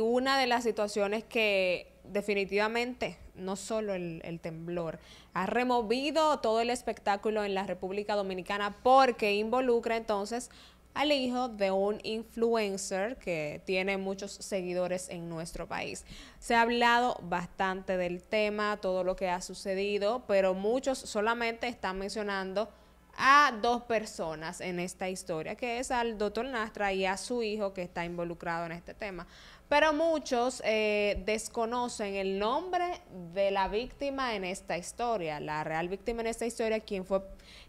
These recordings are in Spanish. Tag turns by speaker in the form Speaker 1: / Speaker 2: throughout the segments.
Speaker 1: Una de las situaciones que definitivamente, no solo el, temblor, ha removido todo el espectáculo en la República Dominicana porque involucra entonces al hijo de un influencer que tiene muchos seguidores en nuestro país. Se ha hablado bastante del tema, todo lo que ha sucedido, pero muchos solamente están mencionando a dos personas en esta historia, que es al doctor Nastra y a su hijo que está involucrado en este tema. Pero muchos eh, desconocen el nombre de la víctima en esta historia, la real víctima en esta historia, quien fue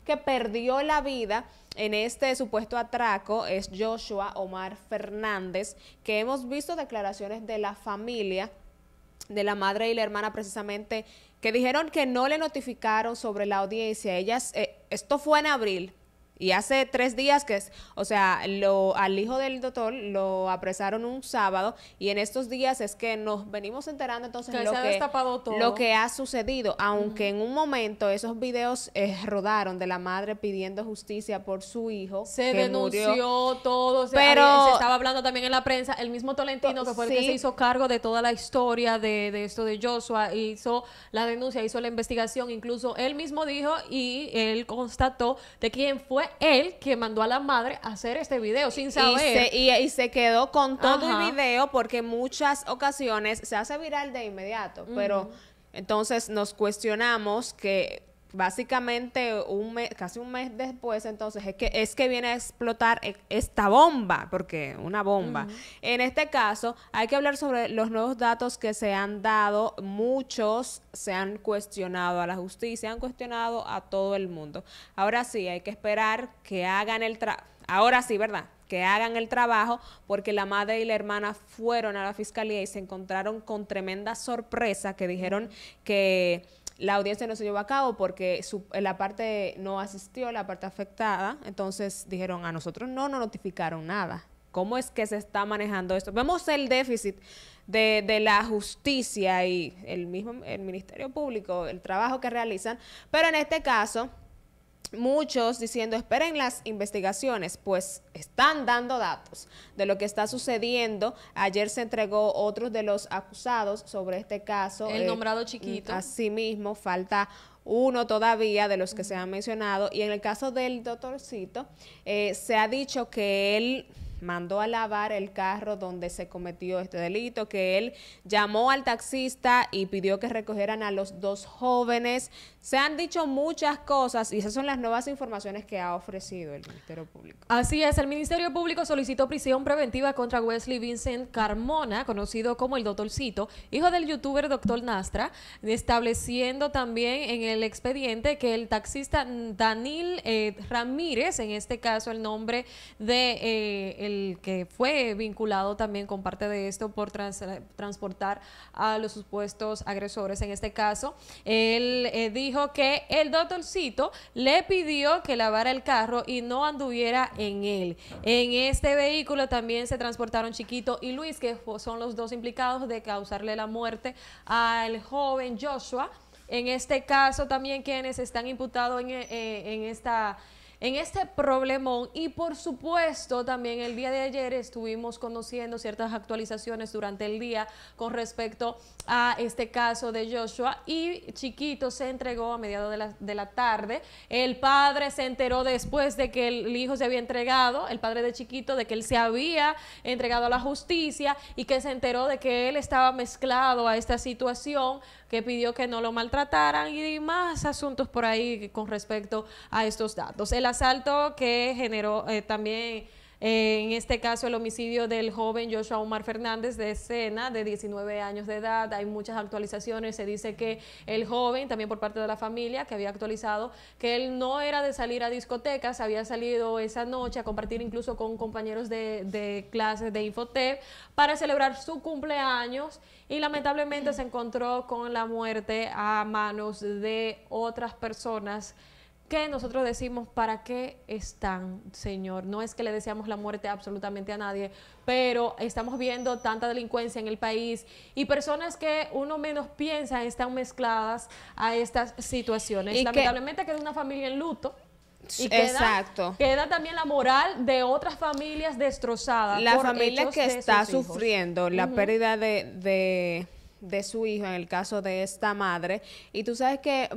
Speaker 1: que perdió la vida en este supuesto atraco es Joshua Omar Fernández, que hemos visto declaraciones de la familia, de la madre y la hermana precisamente, que dijeron que no le notificaron sobre la audiencia. Ellas, eh, esto fue en abril, y hace tres días que es, o sea, lo, al hijo del doctor lo apresaron un sábado y en estos días es que nos venimos enterando entonces lo, que, ha lo que ha sucedido, aunque en un momento esos videos eh, rodaron de la madre pidiendo justicia por su hijo.
Speaker 2: Se denunció todo, pero se estaba hablando también en la prensa, el mismo Tolentino que fue el que se hizo cargo de toda la historia de, de esto de Joshua, hizo la denuncia, hizo la investigación, incluso él mismo dijo y él constató de quién fue él que mandó a la madre a hacer este video sin saber. Y
Speaker 1: se, quedó con todo el
Speaker 2: video porque
Speaker 1: muchas ocasiones se hace viral de inmediato, pero entonces nos cuestionamos que básicamente un casi un mes después, entonces es que es que viene a explotar e, esta bomba, porque una bomba. En este caso, hay que hablar sobre los nuevos datos que se han dado, muchos se han cuestionado a la justicia, han cuestionado a todo el mundo. Ahora sí, hay que esperar que hagan el Ahora sí, ¿verdad? que hagan el trabajo, porque la madre y la hermana fueron a la fiscalía y se encontraron con tremenda sorpresa que dijeron que la audiencia no se llevó a cabo porque la parte no asistió, la parte afectada. Entonces dijeron, a nosotros no nos notificaron nada. ¿Cómo es que se está manejando esto? Vemos el déficit de, de, la justicia y el mismo el Ministerio Público, el trabajo que realizan, pero en este caso muchos diciendo esperen las investigaciones, pues están dando datos de lo que está sucediendo. Ayer se entregó otro de los acusados sobre este caso. El eh, nombrado chiquito. Mm, Asimismo, falta uno todavía de los que se han mencionado. Y en el caso del doctorcito, eh, se ha dicho que él mandó a lavar el carro donde se cometió este delito, que él llamó al taxista y pidió que recogieran a los dos jóvenes.
Speaker 2: Se han dicho muchas cosas y esas son las nuevas informaciones que ha ofrecido el Ministerio Público. Así es, el Ministerio Público solicitó prisión preventiva contra Wesley Vincent Carmona, conocido como el Doctorcito, hijo del youtuber Doctor Nastra, estableciendo también en el expediente que el taxista Daniel eh, Ramírez, en este caso el nombre de eh, que fue vinculado también con parte de esto por eh, transportar a los supuestos agresores. En este caso, él eh, dijo que el doctorcito le pidió que lavara el carro y no anduviera en él. En este vehículo también se transportaron Chiquito y Luis, que son los dos implicados de causarle la muerte al joven Joshua. En este caso también quienes están imputados en eh, esta en este problemón y por supuesto también el día de ayer estuvimos conociendo ciertas actualizaciones durante el día con respecto a este caso de Joshua y Chiquito se entregó a mediados de la, de la tarde. El padre se enteró después de que el hijo se había entregado, el padre de Chiquito, de que él se había entregado a la justicia y que se enteró de que él estaba mezclado a esta situación que pidió que no lo maltrataran y más asuntos por ahí con respecto a estos datos. El asalto que generó eh, también en este caso, el homicidio del joven Joshua Omar Fernández de Sena, de 19 años de edad. Hay muchas actualizaciones. Se dice que el joven, también por parte de la familia, que había actualizado, que él no era de salir a discotecas, había salido esa noche a compartir incluso con compañeros de, clases de Infotep para celebrar su cumpleaños y lamentablemente se encontró con la muerte a manos de otras personas que nosotros decimos, ¿para qué están, Señor? No es que le deseamos la muerte absolutamente a nadie, pero estamos viendo tanta delincuencia en el país y personas que uno menos piensa están mezcladas a estas situaciones. Lamentablemente queda una familia en luto. Exacto. queda también la moral de otras familias destrozadas. La familia que está sufriendo la pérdida
Speaker 1: de de su hijo, en el caso de esta madre. Y tú sabes que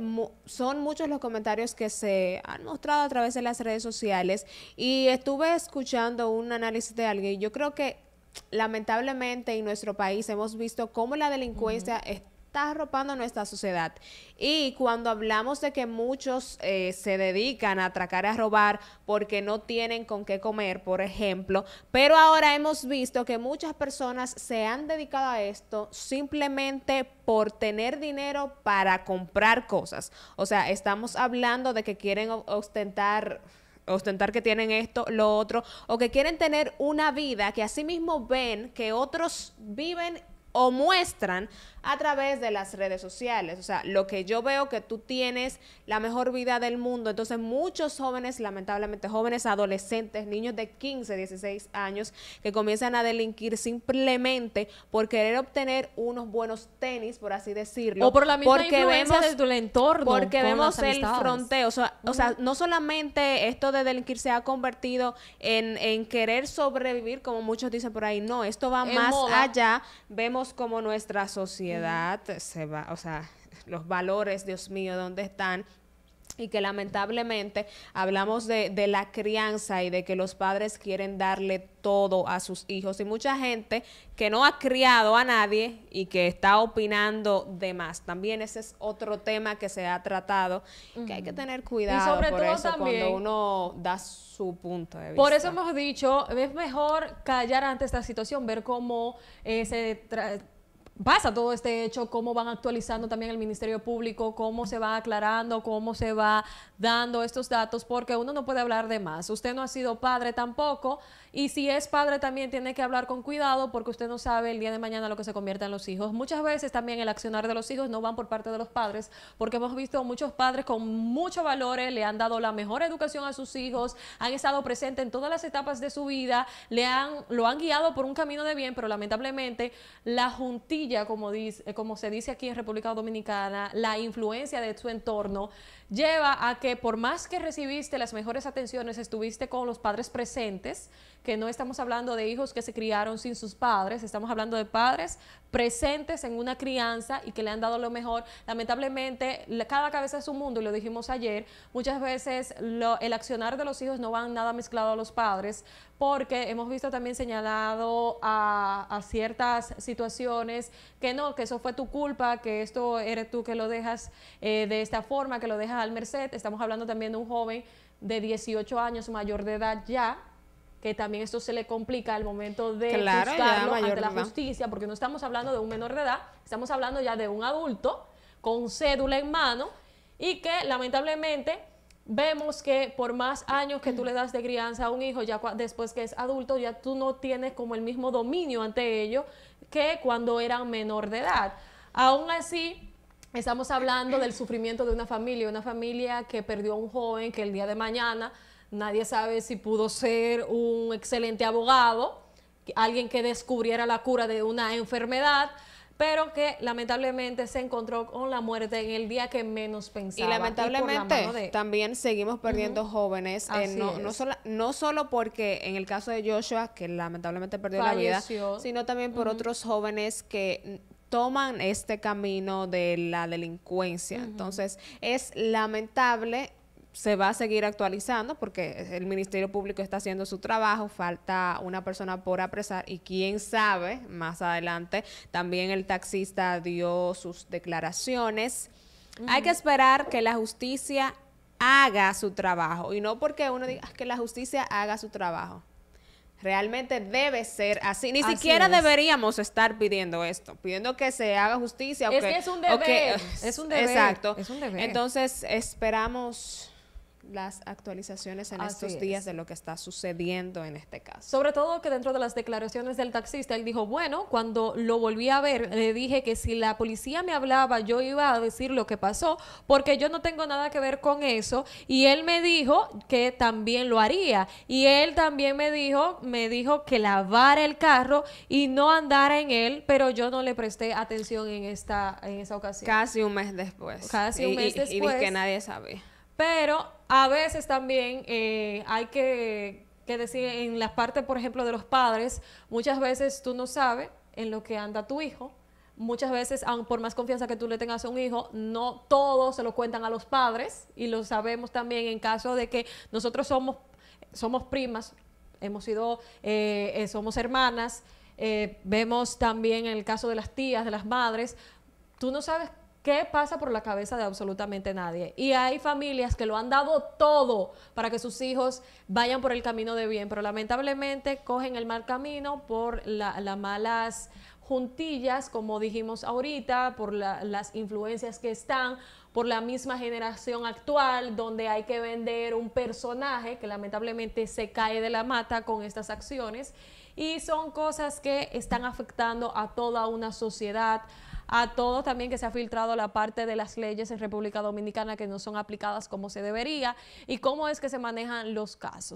Speaker 1: son muchos los comentarios que se han mostrado a través de las redes sociales y estuve escuchando un análisis de alguien yo creo que lamentablemente en nuestro país hemos visto cómo la delincuencia está está arropando nuestra sociedad. Y cuando hablamos de que muchos eh, se dedican a atracar a robar porque no tienen con qué comer, por ejemplo, pero ahora hemos visto que muchas personas se han dedicado a esto simplemente por tener dinero para comprar cosas. O sea, estamos hablando de que quieren ostentar ostentar que tienen esto, lo otro, o que quieren tener una vida que asimismo ven que otros viven o muestran, a través de las redes sociales. O sea, lo que yo veo que tú tienes la mejor vida del mundo. Entonces muchos jóvenes, lamentablemente jóvenes, adolescentes, niños de 15, 16 años, que comienzan a delinquir simplemente por querer obtener unos buenos tenis, por así decirlo. O por la misma porque influencia vemos, tu
Speaker 2: entorno. Porque vemos el fronteo.
Speaker 1: O sea, no solamente esto de delinquir se ha convertido en, querer sobrevivir, como muchos dicen por ahí. No, esto va más allá. Vemos como nuestra sociedad sociedad se va, o sea, los valores, Dios mío, ¿dónde están? y que lamentablemente hablamos de, de, la crianza y de que los padres quieren darle todo a sus hijos y mucha gente que no ha criado a nadie y que está opinando de más. También ese es otro tema que se ha tratado, que hay que tener
Speaker 2: cuidado sobre todo eso también, cuando
Speaker 1: uno da su punto de vista. Por eso
Speaker 2: hemos dicho, es mejor callar ante esta situación, ver cómo eh, se pasa todo este hecho, cómo van actualizando también el Ministerio Público, cómo se va aclarando, cómo se va dando estos datos, porque uno no puede hablar de más. Usted no ha sido padre tampoco y si es padre también tiene que hablar con cuidado porque usted no sabe el día de mañana lo que se en los hijos. Muchas veces también el accionar de los hijos no van por parte de los padres porque hemos visto muchos padres con muchos valores, eh, le han dado la mejor educación a sus hijos, han estado presentes en todas las etapas de su vida, le han, lo han guiado por un camino de bien, pero lamentablemente la juntilla, como, dice, eh, como se dice aquí en República Dominicana, la influencia de su entorno, lleva a que por más que recibiste las mejores atenciones, estuviste con los padres presentes, que no estamos hablando de hijos que se criaron sin sus padres, estamos hablando de padres presentes en una crianza y que le han dado lo mejor. Lamentablemente, cada cabeza es un mundo, y lo dijimos ayer, muchas veces el accionar de los hijos no va nada mezclado a los padres, porque hemos visto también señalado a, ciertas situaciones que no, que eso fue tu culpa, que esto eres tú que lo dejas eh, de esta forma, que lo dejas al merced. Estamos hablando también de un joven de 18 años, mayor de edad ya, que también esto se le complica al momento de ante la justicia, porque no estamos hablando de un menor de edad, estamos hablando ya de un adulto con cédula en mano y que lamentablemente vemos que por más años que tú le das de crianza a un hijo, ya después que es adulto, ya tú no tienes como el mismo dominio ante ello que cuando era menor de edad. Aún así, estamos hablando del sufrimiento de una familia, una familia que perdió a un joven que el día de mañana nadie sabe si pudo ser un excelente abogado, alguien que descubriera la cura de una enfermedad pero que lamentablemente se encontró con la muerte en el día que menos pensaba. Y lamentablemente
Speaker 1: también seguimos perdiendo jóvenes, eh, no, no, solo, no solo porque en el caso de Joshua, que lamentablemente perdió la vida, sino también por otros jóvenes que toman este camino de la delincuencia. Entonces, es lamentable se va a seguir actualizando porque el Ministerio Público está haciendo su trabajo, falta una persona por apresar y quién sabe, más adelante también el taxista dio sus declaraciones. Hay que esperar que la justicia haga su trabajo y no porque uno diga ah, que la justicia haga su trabajo. Realmente debe ser así. Ni siquiera deberíamos estar pidiendo esto, pidiendo que se haga justicia. Es que, es un deber. es un deber. Exacto. Es un deber. Entonces, esperamos las actualizaciones en estos días de lo que está
Speaker 2: sucediendo en este caso. Sobre todo que dentro de las declaraciones del taxista, él dijo, bueno, cuando lo volví a ver, le dije que si la policía me hablaba, yo iba a decir lo que pasó, porque yo no tengo nada que ver con eso. Y él me dijo que también lo haría. Y él también me dijo, me dijo que lavara el carro y no andara en él, pero yo no le presté atención en esta, en esa ocasión. Casi un mes después. Casi y, después. que nadie sabe. Pero a veces también eh, hay que, decir, en la parte, por ejemplo, de los padres, muchas veces tú no sabes en lo que anda tu hijo muchas veces, aun por más confianza que tú le tengas a un hijo, no todos se lo cuentan a los padres y lo sabemos también en caso de que nosotros somos, somos primas, hemos sido, eh, eh, somos hermanas, vemos también en el caso de las tías, de las madres, tú no sabes ¿Qué pasa por la cabeza de absolutamente nadie? Y hay familias que lo han dado todo para que sus hijos vayan por el camino de bien, pero lamentablemente cogen el mal camino por las malas juntillas, como dijimos ahorita, por las influencias que están, por la misma generación actual, donde hay que vender un personaje que lamentablemente se cae de la mata con estas acciones. Y son cosas que están afectando a toda una sociedad, a todos también que se ha filtrado la parte de las leyes en República Dominicana que no son aplicadas como se debería y cómo es que se manejan los casos.